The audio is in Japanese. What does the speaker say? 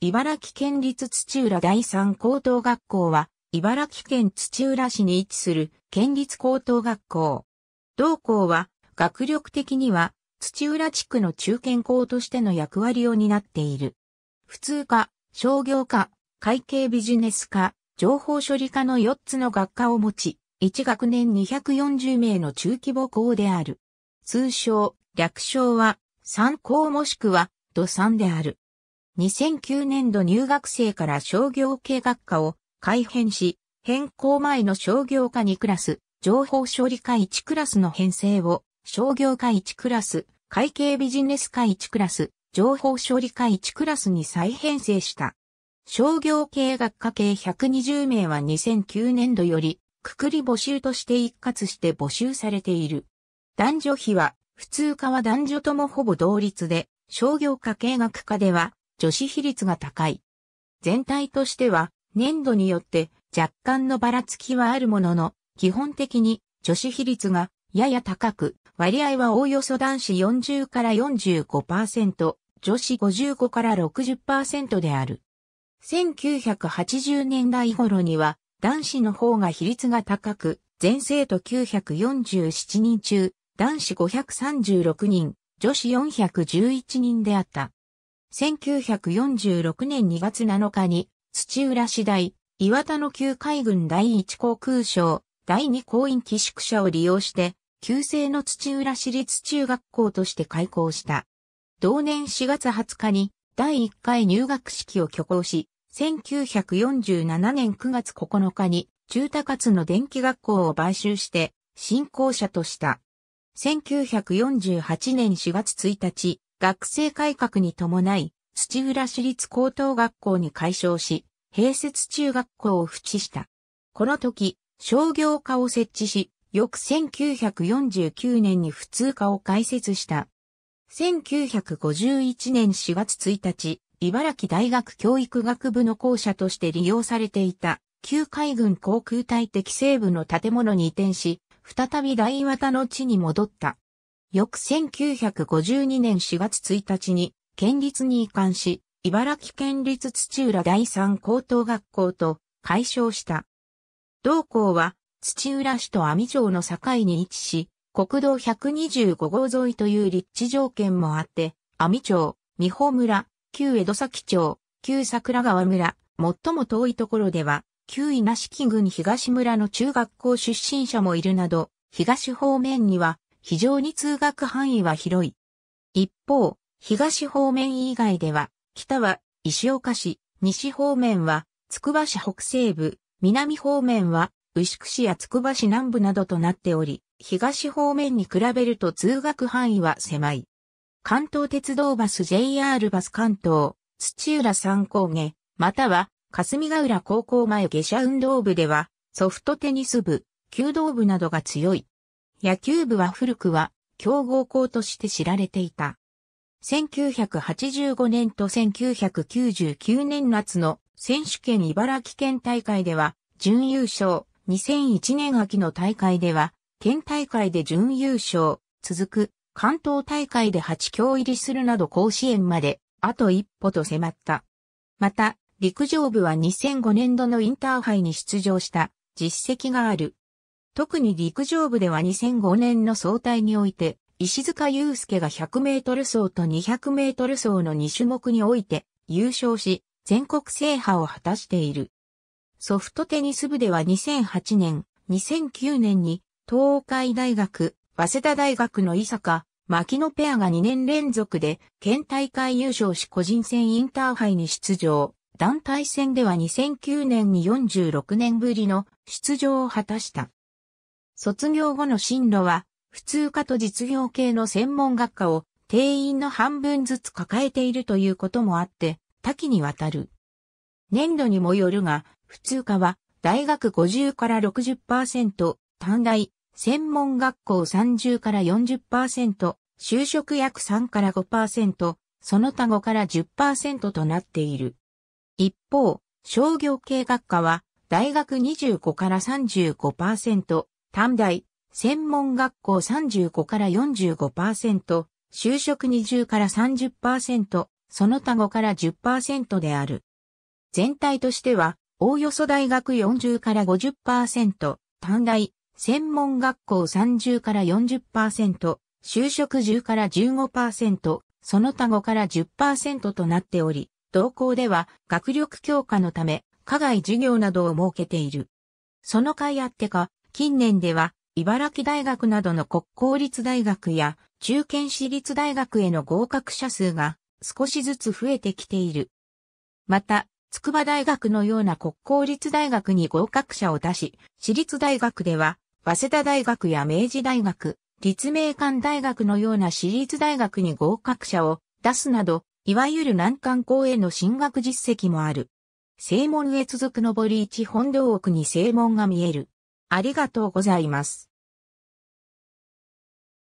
茨城県立土浦第三高等学校は、茨城県土浦市に位置する県立高等学校。同校は、学力的には、土浦地区の中堅校としての役割を担っている。普通科、商業科、会計ビジネス科、情報処理科の4つの学科を持ち、1学年240名の中規模校である。通称、略称は、三校もしくは、土産である。2009年度入学生から商業系学科を改編し、変更前の商業科2クラス、情報処理科1クラスの編成を、商業科1クラス、会計ビジネス科1クラス、情報処理科1クラスに再編成した。商業系学科系120名は2009年度より、くくり募集として一括して募集されている。男女比は、普通科は男女ともほぼ同率で、商業科系学科では、女子比率が高い。全体としては、年度によって若干のばらつきはあるものの、基本的に女子比率がやや高く、割合はおおよそ男子40から45%、女子55から60%である。1980年代頃には男子の方が比率が高く、全生徒947人中、男子536人、女子411人であった。1946年2月7日に、土浦市大、岩田の旧海軍第1航空省、第2航院寄宿舎を利用して、旧制の土浦市立中学校として開校した。同年4月20日に、第1回入学式を挙行し、1947年9月9日に、中高津の電気学校を買収して、新校舎とした。1948年4月1日、学生改革に伴い、土浦市立高等学校に改称し、併設中学校を扶持した。この時、商業科を設置し、翌1949年に普通科を開設した。1951年4月1日、茨城大学教育学部の校舎として利用されていた、旧海軍航空隊適西部の建物に移転し、再び大和の地に戻った。翌1952年4月1日に、県立に移管し、茨城県立土浦第三高等学校と解消した。同校は土浦市と網町の境に位置し、国道125号沿いという立地条件もあって、網町、美保村、旧江戸崎町、旧桜川村、最も遠いところでは、旧稲敷郡東村の中学校出身者もいるなど、東方面には非常に通学範囲は広い。一方、東方面以外では、北は石岡市、西方面はつくば市北西部、南方面は牛久市やつくば市南部などとなっており、東方面に比べると通学範囲は狭い。関東鉄道バス JR バス関東、土浦三高下、または霞ヶ浦高校前下車運動部では、ソフトテニス部、弓道部などが強い。野球部は古くは強豪校として知られていた。1985年と1999年夏の選手権茨城県大会では準優勝、2001年秋の大会では県大会で準優勝、続く関東大会で8強入りするなど甲子園まであと一歩と迫った。また、陸上部は2005年度のインターハイに出場した実績がある。特に陸上部では2005年の総体において、石塚祐介が100メートル走と200メートル走の2種目において優勝し、全国制覇を果たしている。ソフトテニス部では2008年、2009年に東海大学、早稲田大学の伊坂、牧野ペアが2年連続で県大会優勝し個人戦インターハイに出場。団体戦では2009年に46年ぶりの出場を果たした。卒業後の進路は、普通科と実業系の専門学科を定員の半分ずつ抱えているということもあって、多岐にわたる。年度にもよるが、普通科は大学50から60%、短大、専門学校30から40%、就職約3から5%、その他5から10%となっている。一方、商業系学科は大学25から35%、短大、専門学校35から45%、就職20から30%、その他5から10%である。全体としては、おおよそ大学40から50%、短大、専門学校30から40%、就職10から15%、その他5から10%となっており、同校では学力強化のため、課外授業などを設けている。その甲斐あってか、近年では、茨城大学などの国公立大学や中堅私立大学への合格者数が少しずつ増えてきている。また、筑波大学のような国公立大学に合格者を出し、私立大学では、早稲田大学や明治大学、立命館大学のような私立大学に合格者を出すなど、いわゆる難関校への進学実績もある。正門へ続く上り一本道奥に正門が見える。ありがとうございます。